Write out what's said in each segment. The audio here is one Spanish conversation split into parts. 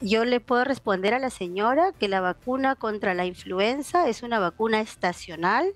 Yo le puedo responder a la señora que la vacuna contra la influenza es una vacuna estacional,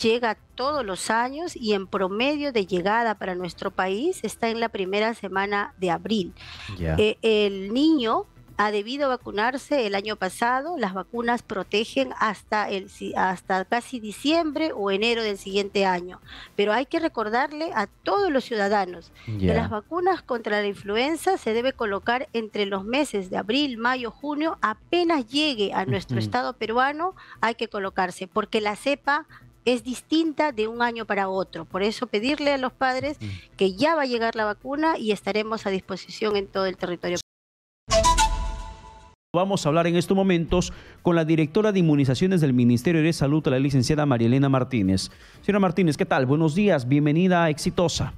llega todos los años y en promedio de llegada para nuestro país está en la primera semana de abril. Eh, el niño ha debido vacunarse el año pasado. Las vacunas protegen hasta, el, hasta casi diciembre o enero del siguiente año. Pero hay que recordarle a todos los ciudadanos que las vacunas contra la influenza se debe colocar entre los meses de abril, mayo, junio. Apenas llegue a nuestro estado peruano hay que colocarse porque la cepa es distinta de un año para otro. Por eso pedirle a los padres que ya va a llegar la vacuna y estaremos a disposición en todo el territorio. Vamos a hablar en estos momentos con la directora de inmunizaciones del Ministerio de Salud, la licenciada María Elena Martínez. Señora Martínez, ¿qué tal? Buenos días, bienvenida a Exitosa.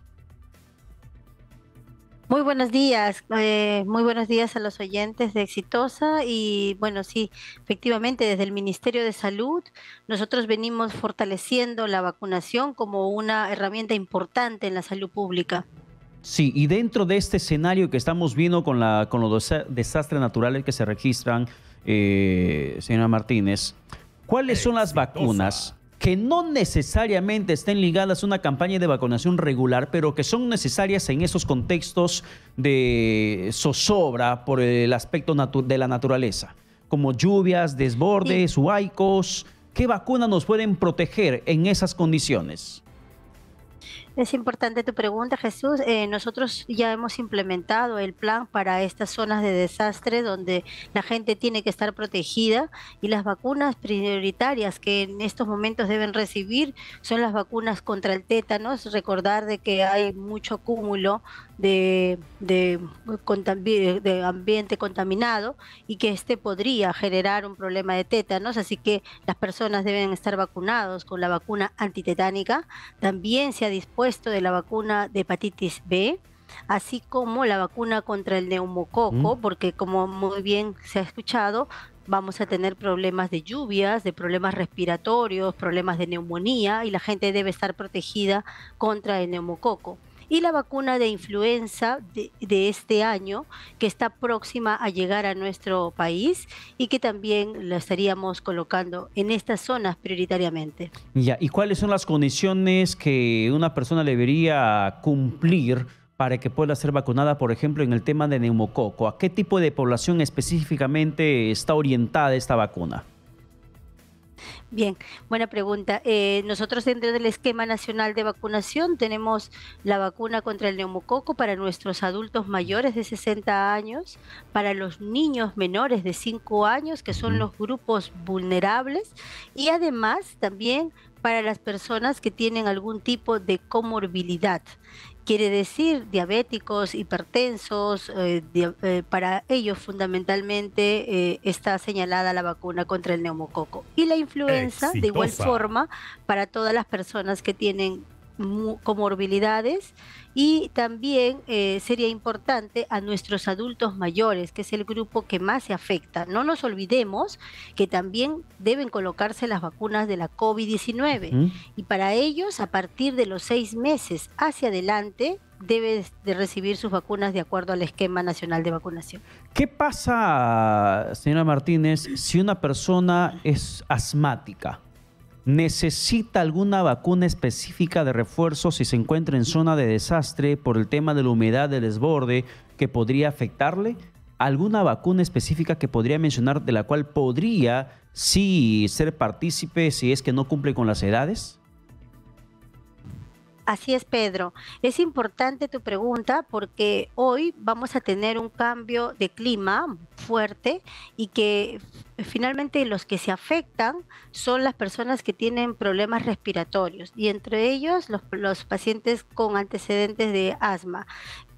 Muy buenos días, eh, muy buenos días a los oyentes de Exitosa y bueno, sí, efectivamente desde el Ministerio de Salud nosotros venimos fortaleciendo la vacunación como una herramienta importante en la salud pública. Sí, y dentro de este escenario que estamos viendo con, la, con los desastres naturales que se registran, eh, señora Martínez, ¿cuáles son las vacunas que no necesariamente estén ligadas a una campaña de vacunación regular, pero que son necesarias en esos contextos de zozobra por el aspecto de la naturaleza, como lluvias, desbordes, huaicos. ¿Qué vacunas nos pueden proteger en esas condiciones? Es importante tu pregunta, Jesús. Eh, nosotros ya hemos implementado el plan para estas zonas de desastre donde la gente tiene que estar protegida y las vacunas prioritarias que en estos momentos deben recibir son las vacunas contra el tétanos. Recordar de que hay mucho cúmulo de, de ambiente contaminado y que este podría generar un problema de tétanos, así que las personas deben estar vacunados con la vacuna antitetánica. También se ha dispuesto esto de la vacuna de hepatitis B, así como la vacuna contra el neumococo, mm. porque como muy bien se ha escuchado, vamos a tener problemas de lluvias, de problemas respiratorios, problemas de neumonía y la gente debe estar protegida contra el neumococo y la vacuna de influenza de, este año que está próxima a llegar a nuestro país y que también la estaríamos colocando en estas zonas prioritariamente. Ya, ¿y cuáles son las condiciones que una persona debería cumplir? para que pueda ser vacunada, por ejemplo, en el tema de neumococo. ¿A qué tipo de población específicamente está orientada esta vacuna? Bien, buena pregunta. Eh, nosotros dentro del esquema nacional de vacunación tenemos la vacuna contra el neumococo para nuestros adultos mayores de 60 años, para los niños menores de 5 años, que son los grupos vulnerables, y además también para las personas que tienen algún tipo de comorbilidad quiere decir diabéticos, hipertensos, eh, eh, para ellos fundamentalmente eh, está señalada la vacuna contra el neumococo. Y la influenza, de igual forma, para todas las personas que tienen comorbilidades y también eh, sería importante a nuestros adultos mayores, que es el grupo que más se afecta. No nos olvidemos que también deben colocarse las vacunas de la COVID-19. Y para ellos, a partir de los seis meses hacia adelante, deben de recibir sus vacunas de acuerdo al esquema nacional de vacunación. ¿Qué pasa, señora Martínez, si una persona es asmática? necesita alguna vacuna específica de refuerzo si se encuentra en zona de desastre por el tema de la humedad del desborde que podría afectarle? ¿Alguna vacuna específica que podría mencionar de la cual podría sí ser partícipe si es que no cumple con las edades? Así es, Pedro. Es importante tu pregunta porque hoy vamos a tener un cambio de clima fuerte y que finalmente los que se afectan son las personas que tienen problemas respiratorios y entre ellos los, pacientes con antecedentes de asma.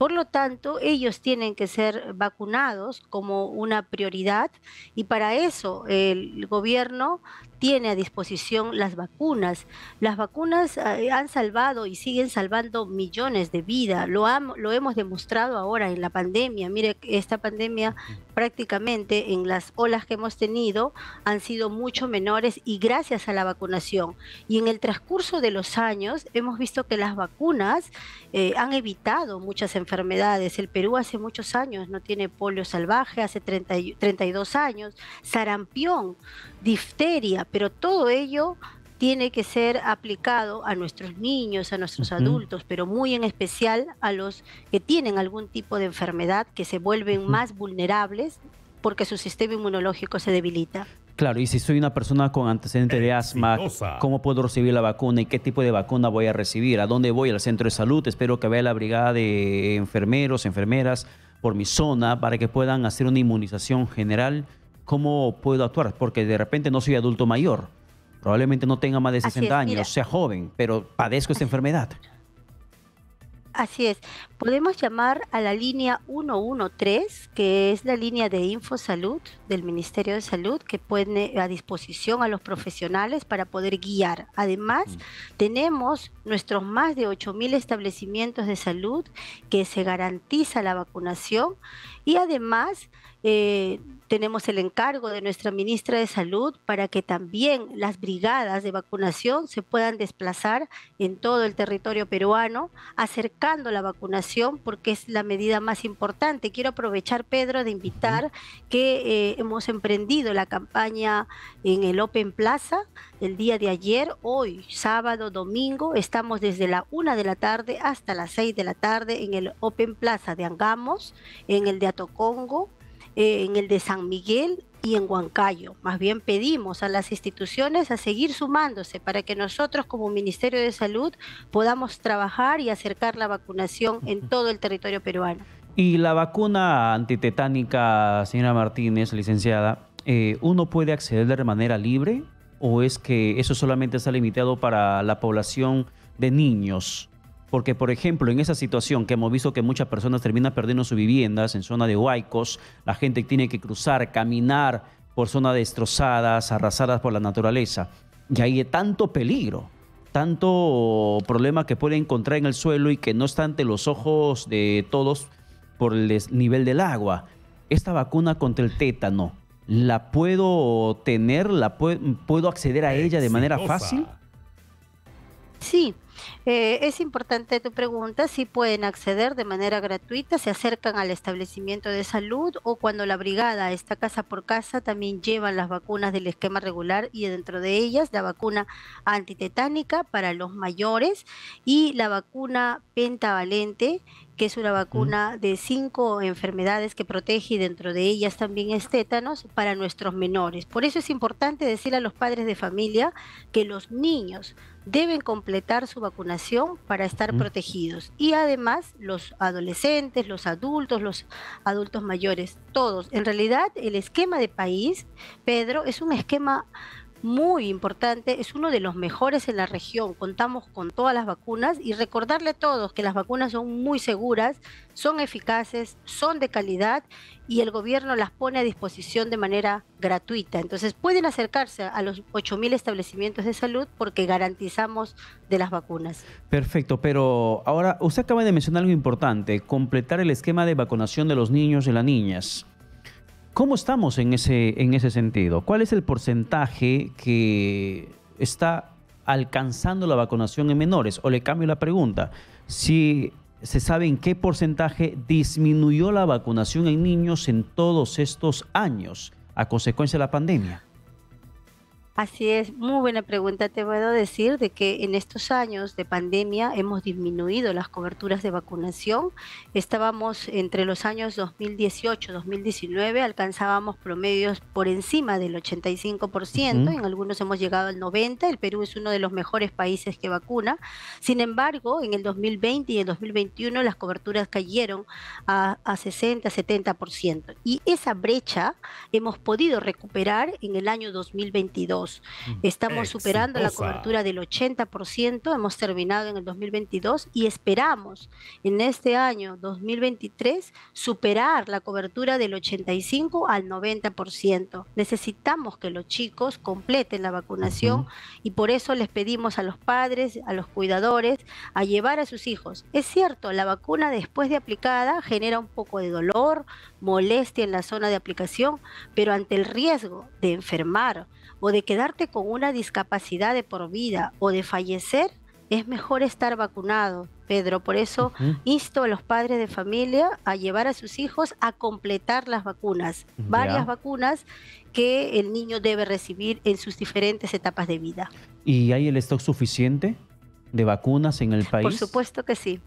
Por lo tanto, ellos tienen que ser vacunados como una prioridad y para eso el gobierno tiene a disposición las vacunas. Las vacunas eh, han salvado y siguen salvando millones de vidas. Lo, hemos demostrado ahora en la pandemia. Mire, esta pandemia prácticamente en las olas que hemos tenido han sido mucho menores y gracias a la vacunación. Y en el transcurso de los años hemos visto que las vacunas eh, han evitado muchas enfermedades enfermedades. El Perú hace muchos años no tiene polio salvaje, hace 32 años, sarampión, difteria, pero todo ello tiene que ser aplicado a nuestros niños, a nuestros adultos, pero muy en especial a los que tienen algún tipo de enfermedad, que se vuelven más vulnerables porque su sistema inmunológico se debilita. Claro, y si soy una persona con antecedente de asma, ¿cómo puedo recibir la vacuna y qué tipo de vacuna voy a recibir? ¿A dónde voy? ¿Al centro de salud? Espero que vea la brigada de enfermeros, enfermeras por mi zona para que puedan hacer una inmunización general. ¿Cómo puedo actuar? Porque de repente no soy adulto mayor. Probablemente no tenga más de 60 años, sea joven, pero padezco esta enfermedad. Así es. Podemos llamar a la línea 113, que es la línea de InfoSalud del Ministerio de Salud, que pone a disposición a los profesionales para poder guiar. Además, mm. tenemos nuestros más de 8.000 establecimientos de salud que se garantiza la vacunación y además... Eh, tenemos el encargo de nuestra ministra de Salud para que también las brigadas de vacunación se puedan desplazar en todo el territorio peruano, acercando la vacunación porque es la medida más importante. Quiero aprovechar, Pedro, de invitar que eh, hemos emprendido la campaña en el Open Plaza el día de ayer, hoy, sábado, domingo. Estamos desde la una de la tarde hasta las seis de la tarde en el Open Plaza de Angamos, en el de Atocongo, eh, en el de San Miguel y en Huancayo. Más bien pedimos a las instituciones a seguir sumándose para que nosotros como Ministerio de Salud podamos trabajar y acercar la vacunación en todo el territorio peruano. Y la vacuna antitetánica, señora Martínez, licenciada, eh, ¿uno puede acceder de manera libre o es que eso solamente está limitado para la población de niños? Porque, por ejemplo, en esa situación que hemos visto que muchas personas terminan perdiendo sus viviendas en zona de Huaycos, la gente tiene que cruzar, caminar por zonas destrozadas, arrasadas por la naturaleza. Y hay tanto peligro, tanto problema que puede encontrar en el suelo y que no está ante los ojos de todos por el nivel del agua. Esta vacuna contra el tétano, ¿la puedo tener? ¿La puedo acceder a ella de manera fácil? Sí, eh, es importante tu pregunta, si pueden acceder de manera gratuita, se acercan al establecimiento de salud o cuando la brigada está casa por casa, también llevan las vacunas del esquema regular y dentro de ellas la vacuna antitetánica para los mayores y la vacuna pentavalente que es una vacuna de cinco enfermedades que protege y dentro de ellas también es tétanos para nuestros menores. Por eso es importante decir a los padres de familia que los niños deben completar su vacunación para estar protegidos. Y además los adolescentes, los adultos, los adultos mayores, todos. En realidad el esquema de país, Pedro, es un esquema muy importante, es uno de los mejores en la región, contamos con todas las vacunas y recordarle a todos que las vacunas son muy seguras, son eficaces, son de calidad y el gobierno las pone a disposición de manera gratuita. Entonces pueden acercarse a los 8.000 establecimientos de salud porque garantizamos de las vacunas. Perfecto, pero ahora usted acaba de mencionar algo importante, completar el esquema de vacunación de los niños y las niñas. ¿Cómo estamos en ese, en ese sentido? ¿Cuál es el porcentaje que está alcanzando la vacunación en menores? O le cambio la pregunta. Si se sabe en qué porcentaje disminuyó la vacunación en niños en todos estos años a consecuencia de la pandemia. Así es, muy buena pregunta. Te puedo decir de que en estos años de pandemia hemos disminuido las coberturas de vacunación. Estábamos entre los años 2018-2019, alcanzábamos promedios por encima del 85%, en algunos hemos llegado al 90%, el Perú es uno de los mejores países que vacuna. Sin embargo, en el 2020 y el 2021 las coberturas cayeron a, a 60-70%. Y esa brecha hemos podido recuperar en el año 2022 estamos, superando la cobertura del 80%, hemos terminado en el 2022 y esperamos en este año 2023 superar la cobertura del 85 al 90%. Necesitamos que los chicos completen la vacunación y por eso les pedimos a los padres, a los cuidadores, a llevar a sus hijos. Es cierto, la vacuna después de aplicada genera un poco de dolor, molestia en la zona de aplicación, pero ante el riesgo de enfermar o de quedarte con una discapacidad de por vida o de fallecer, es mejor estar vacunado, Pedro. Por eso insto a los padres de familia a llevar a sus hijos a completar las vacunas, varias vacunas que el niño debe recibir en sus diferentes etapas de vida. ¿Y hay el stock suficiente de vacunas en el país? Por supuesto que sí.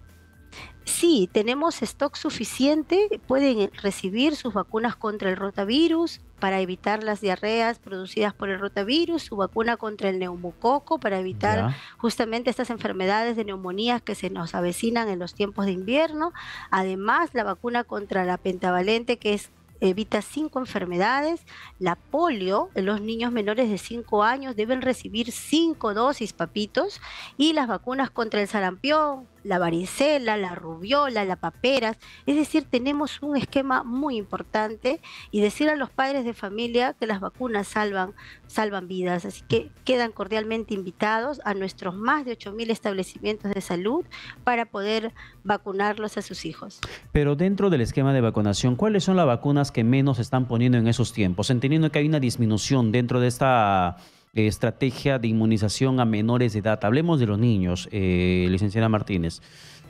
Sí, tenemos stock suficiente, pueden recibir sus vacunas contra el rotavirus, para evitar las diarreas producidas por el rotavirus, su vacuna contra el neumococo para evitar justamente estas enfermedades de neumonías que se nos avecinan en los tiempos de invierno. Además, la vacuna contra la pentavalente que evita cinco enfermedades. La polio, los niños menores de 5 años deben recibir cinco dosis, papitos. Y las vacunas contra el sarampión, la varicela, la rubiola, la paperas. Es decir, tenemos un esquema muy importante y decir a los padres de familia que las vacunas salvan, salvan vidas. Así que quedan cordialmente invitados a nuestros más de 8.000 establecimientos de salud para poder vacunarlos a sus hijos. Pero dentro del esquema de vacunación, ¿cuáles son las vacunas que menos están poniendo en esos tiempos? Entendiendo que hay una disminución dentro de esta eh, estrategia de inmunización a menores de edad. Hablemos de los niños, eh, licenciada Martínez.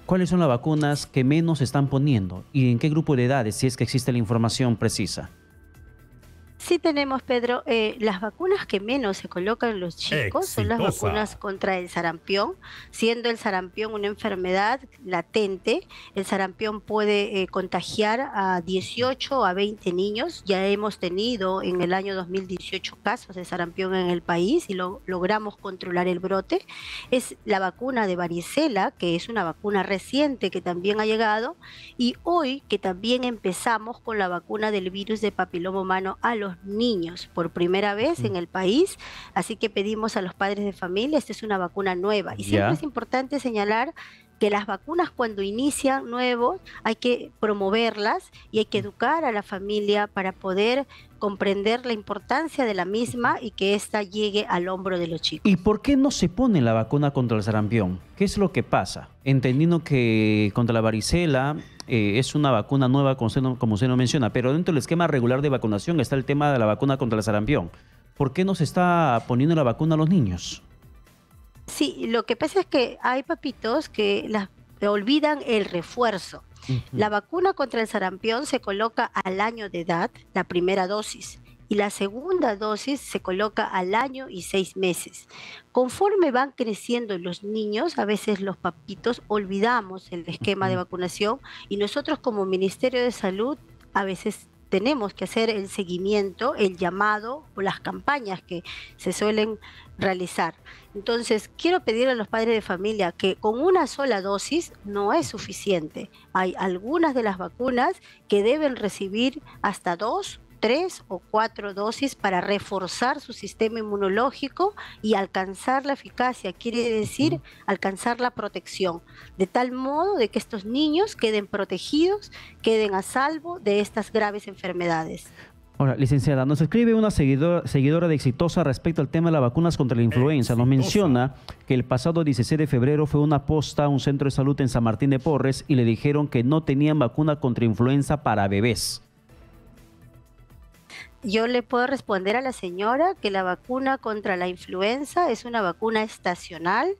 ¿Cuáles son las vacunas que menos están poniendo y en qué grupo de edades, si es que existe la información precisa? Sí tenemos, Pedro, eh, las vacunas que menos se colocan los chicos son las vacunas contra el sarampión, siendo el sarampión una enfermedad latente. El sarampión puede eh, contagiar a 18 a 20 niños. Ya hemos tenido en el año 2018 casos de sarampión en el país y lo, logramos controlar el brote. Es la vacuna de varicela, que es una vacuna reciente que también ha llegado, y hoy que también empezamos con la vacuna del virus de papiloma humano a los niños por primera vez en el país, así que pedimos a los padres de familia, esta es una vacuna nueva. Y siempre es importante señalar que las vacunas cuando inician nuevos hay que promoverlas y hay que educar a la familia para poder comprender la importancia de la misma y que ésta llegue al hombro de los chicos. ¿Y por qué no se pone la vacuna contra el sarampión? ¿Qué es lo que pasa? Entendiendo que contra la varicela eh, es una vacuna nueva, como se no, menciona, pero dentro del esquema regular de vacunación está el tema de la vacuna contra el sarampión. ¿Por qué no se está poniendo la vacuna a los niños? Sí, lo que pasa es que hay papitos que olvidan el refuerzo. La vacuna contra el sarampión se coloca al año de edad, la primera dosis y la segunda dosis se coloca al año y seis meses. Conforme van creciendo los niños, a veces los papitos olvidamos el esquema de vacunación y nosotros como Ministerio de Salud a veces tenemos que hacer el seguimiento, el llamado o las campañas que se suelen realizar. Entonces, quiero pedir a los padres de familia que con una sola dosis no es suficiente. Hay algunas de las vacunas que deben recibir hasta dos tres o cuatro dosis para reforzar su sistema inmunológico y alcanzar la eficacia, quiere decir alcanzar la protección, de tal modo de que estos niños queden protegidos, queden a salvo de estas graves enfermedades. Ahora, licenciada, nos escribe una seguidora, de Exitosa respecto al tema de las vacunas contra la influenza. Nos menciona que el pasado 16 de febrero fue una posta a un centro de salud en San Martín de Porres y le dijeron que no tenían vacuna contra influenza para bebés yo le puedo responder a la señora que la vacuna contra la influenza es una vacuna estacional,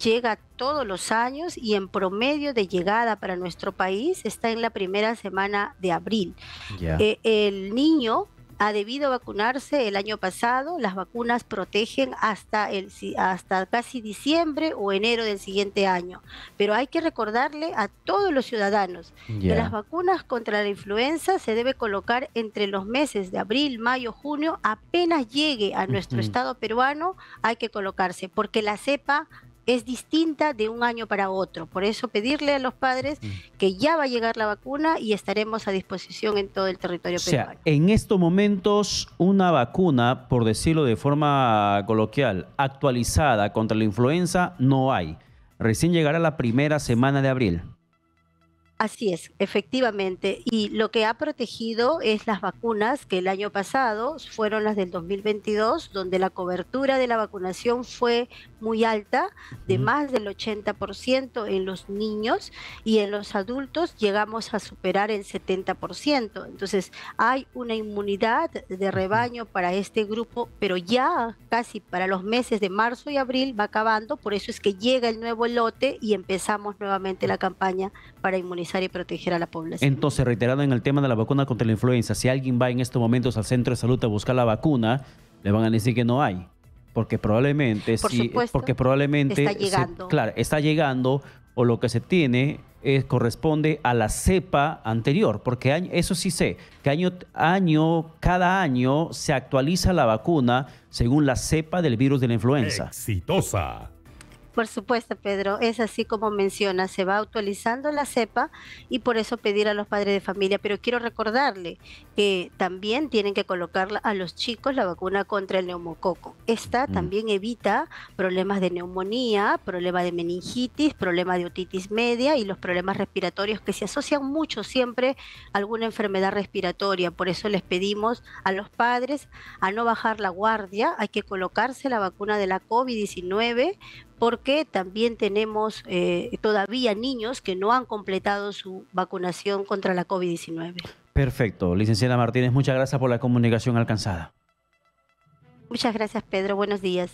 llega todos los años y en promedio de llegada para nuestro país está en la primera semana de abril. Eh, el niño ha debido vacunarse el año pasado. Las vacunas protegen hasta, el, hasta casi diciembre o enero del siguiente año. Pero hay que recordarle a todos los ciudadanos que las vacunas contra la influenza se debe colocar entre los meses de abril, mayo, junio. Apenas llegue a nuestro estado peruano hay que colocarse porque la cepa es distinta de un año para otro. Por eso pedirle a los padres mm. que ya va a llegar la vacuna y estaremos a disposición en todo el territorio o sea, En estos momentos, una vacuna, por decirlo de forma coloquial, actualizada contra la influenza no hay. Recién llegará la primera semana de abril. Así es, efectivamente. Y lo que ha protegido es las vacunas que el año pasado fueron las del 2022, donde la cobertura de la vacunación fue muy alta, de más del 80% en los niños y en los adultos llegamos a superar el 70%. Entonces, hay una inmunidad de rebaño para este grupo, pero ya casi para los meses de marzo y abril va acabando, por eso es que llega el nuevo lote y empezamos nuevamente la campaña para inmunizar y proteger a la población. Entonces, reiterando en el tema de la vacuna contra la influenza, si alguien va en estos momentos al centro de salud a buscar la vacuna, le van a decir que no hay. Porque probablemente, sí, porque probablemente, está llegando. claro, está llegando o lo que se tiene eh, corresponde a la cepa anterior, porque eso sí sé, que año, año, cada año se actualiza la vacuna según la cepa del virus de la influenza. Exitosa. Por supuesto, Pedro, es así como menciona, se va actualizando la cepa y por eso pedir a los padres de familia, pero quiero recordarle que también tienen que colocar a los chicos la vacuna contra el neumococo. Esta mm. también evita problemas de neumonía, problema de meningitis, problema de otitis media y los problemas respiratorios que se asocian mucho siempre a alguna enfermedad respiratoria. Por eso les pedimos a los padres a no bajar la guardia, hay que colocarse la vacuna de la COVID-19 porque también tenemos eh, todavía niños que no han completado su vacunación contra la COVID-19. Perfecto. Licenciada Martínez, muchas gracias por la comunicación alcanzada. Muchas gracias, Pedro. Buenos días.